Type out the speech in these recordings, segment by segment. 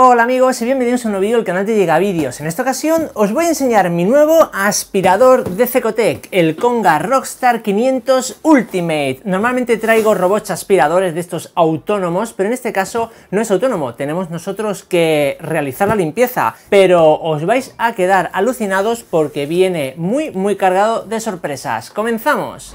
Hola amigos y bienvenidos a un nuevo vídeo del canal de Llega Vídeos. En esta ocasión os voy a enseñar mi nuevo aspirador de Cecotec, el Conga Rockstar 500 Ultimate. Normalmente traigo robots aspiradores de estos autónomos, pero en este caso no es autónomo, tenemos nosotros que realizar la limpieza, pero os vais a quedar alucinados porque viene muy muy cargado de sorpresas. ¡Comenzamos!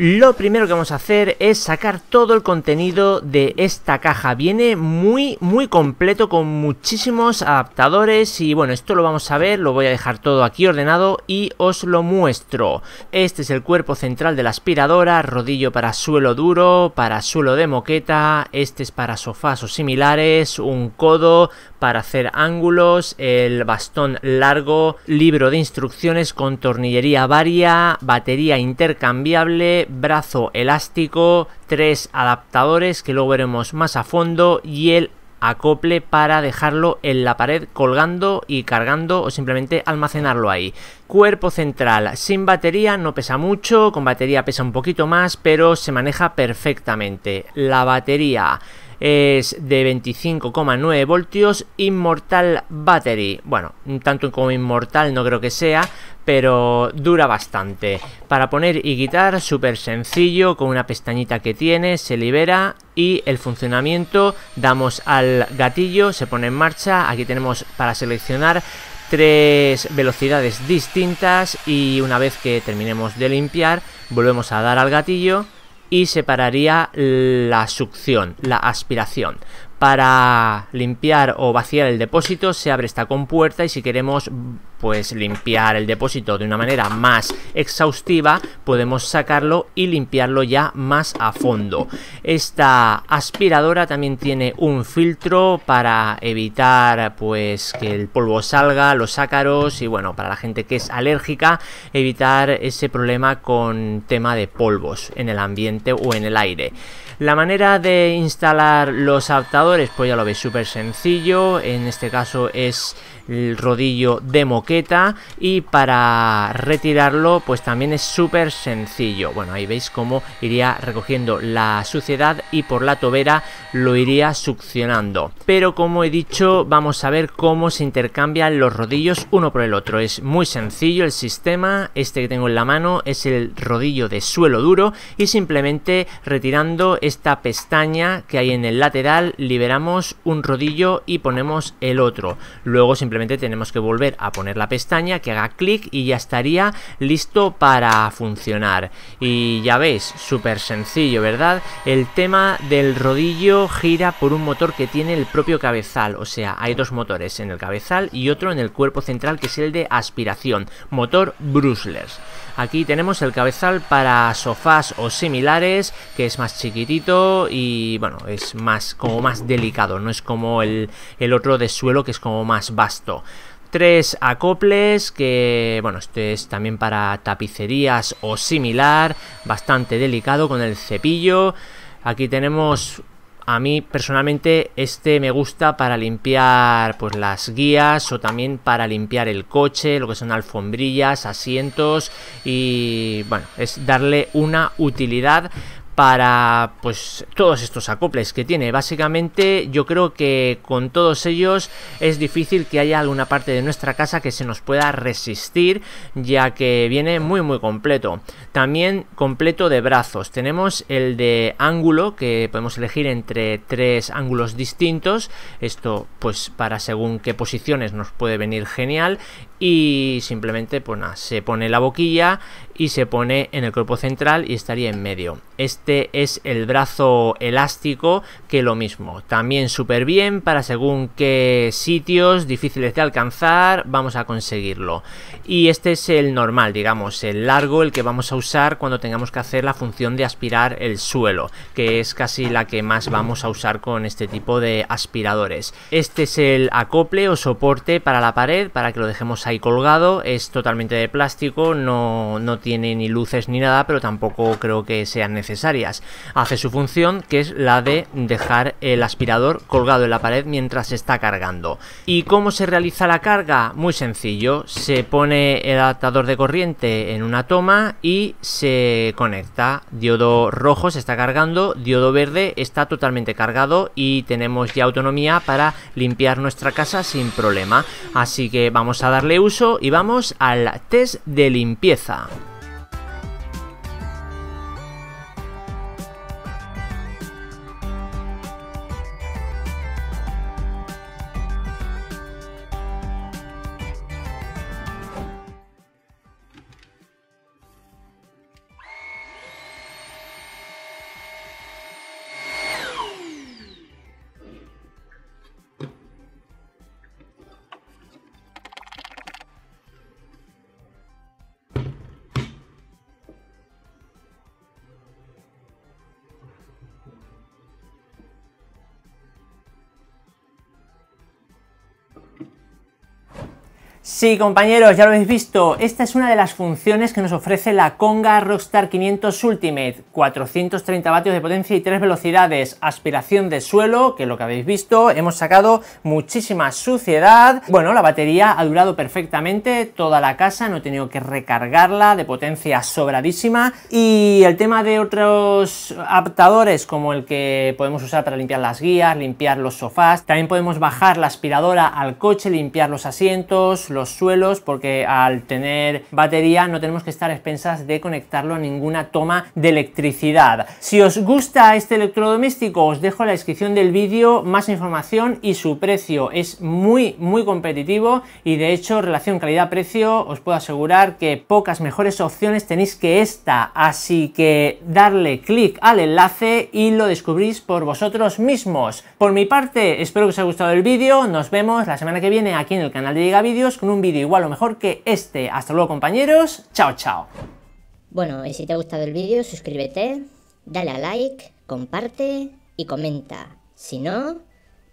Lo primero que vamos a hacer es sacar todo el contenido de esta caja. Viene muy, muy completo con muchísimos adaptadores y bueno, esto lo vamos a ver, lo voy a dejar todo aquí ordenado y os lo muestro. Este es el cuerpo central de la aspiradora, rodillo para suelo duro, para suelo de moqueta, este es para sofás o similares, un codo, para hacer ángulos, el bastón largo, libro de instrucciones con tornillería varia, batería intercambiable, brazo elástico, tres adaptadores que luego veremos más a fondo y el acople para dejarlo en la pared colgando y cargando o simplemente almacenarlo ahí. Cuerpo central sin batería, no pesa mucho, con batería pesa un poquito más, pero se maneja perfectamente. La batería es de 25,9 voltios. inmortal Battery, bueno, tanto como Inmortal no creo que sea, pero dura bastante. Para poner y quitar, súper sencillo, con una pestañita que tiene, se libera y el funcionamiento, damos al gatillo, se pone en marcha, aquí tenemos para seleccionar tres velocidades distintas y una vez que terminemos de limpiar, volvemos a dar al gatillo y separaría la succión, la aspiración. Para limpiar o vaciar el depósito se abre esta compuerta y si queremos pues limpiar el depósito de una manera más exhaustiva, podemos sacarlo y limpiarlo ya más a fondo. Esta aspiradora también tiene un filtro para evitar pues que el polvo salga, los ácaros y bueno, para la gente que es alérgica, evitar ese problema con tema de polvos en el ambiente o en el aire. La manera de instalar los adaptadores, pues ya lo veis, súper sencillo. En este caso es el rodillo demo y para retirarlo pues también es súper sencillo. Bueno, ahí veis cómo iría recogiendo la suciedad y por la tobera lo iría succionando. Pero como he dicho, vamos a ver cómo se intercambian los rodillos uno por el otro. Es muy sencillo el sistema, este que tengo en la mano es el rodillo de suelo duro y simplemente retirando esta pestaña que hay en el lateral liberamos un rodillo y ponemos el otro. Luego simplemente tenemos que volver a poner la pestaña, que haga clic y ya estaría listo para funcionar. Y ya veis, súper sencillo, ¿verdad? El tema del rodillo gira por un motor que tiene el propio cabezal, o sea, hay dos motores en el cabezal y otro en el cuerpo central que es el de aspiración, motor Bruslers. Aquí tenemos el cabezal para sofás o similares, que es más chiquitito y bueno, es más como más delicado, no es como el, el otro de suelo que es como más vasto. Tres acoples que, bueno, este es también para tapicerías o similar, bastante delicado con el cepillo. Aquí tenemos, a mí personalmente, este me gusta para limpiar pues las guías o también para limpiar el coche, lo que son alfombrillas, asientos y, bueno, es darle una utilidad para pues todos estos acoples que tiene. Básicamente yo creo que con todos ellos es difícil que haya alguna parte de nuestra casa que se nos pueda resistir ya que viene muy muy completo. También completo de brazos. Tenemos el de ángulo que podemos elegir entre tres ángulos distintos. Esto pues para según qué posiciones nos puede venir genial y simplemente pues se pone la boquilla y se pone en el cuerpo central y estaría en medio. Este es el brazo elástico que lo mismo, también súper bien para según qué sitios difíciles de alcanzar vamos a conseguirlo. Y este es el normal, digamos, el largo, el que vamos a usar cuando tengamos que hacer la función de aspirar el suelo, que es casi la que más vamos a usar con este tipo de aspiradores. Este es el acople o soporte para la pared para que lo dejemos ahí colgado, es totalmente de plástico, no, no tiene ni luces ni nada, pero tampoco creo que sean necesarias. Hace su función, que es la de dejar el aspirador colgado en la pared mientras se está cargando. ¿Y cómo se realiza la carga? Muy sencillo, se pone el adaptador de corriente en una toma y se conecta. Diodo rojo se está cargando, diodo verde está totalmente cargado y tenemos ya autonomía para limpiar nuestra casa sin problema. Así que vamos a darle uso y vamos al test de limpieza. Sí, compañeros, ya lo habéis visto, esta es una de las funciones que nos ofrece la Conga Rockstar 500 Ultimate, 430 vatios de potencia y 3 velocidades, aspiración de suelo, que lo que habéis visto, hemos sacado muchísima suciedad, bueno, la batería ha durado perfectamente toda la casa, no he tenido que recargarla, de potencia sobradísima, y el tema de otros adaptadores, como el que podemos usar para limpiar las guías, limpiar los sofás, también podemos bajar la aspiradora al coche, limpiar los asientos, los suelos porque al tener batería no tenemos que estar expensas de conectarlo a ninguna toma de electricidad. Si os gusta este electrodoméstico os dejo en la descripción del vídeo más información y su precio es muy muy competitivo y de hecho relación calidad-precio os puedo asegurar que pocas mejores opciones tenéis que esta así que darle clic al enlace y lo descubrís por vosotros mismos. Por mi parte espero que os haya gustado el vídeo, nos vemos la semana que viene aquí en el canal de Liga Vídeos con un vídeo igual o mejor que este. Hasta luego compañeros, chao chao. Bueno, y si te ha gustado el vídeo, suscríbete, dale a like, comparte y comenta. Si no,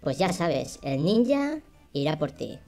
pues ya sabes, el ninja irá por ti.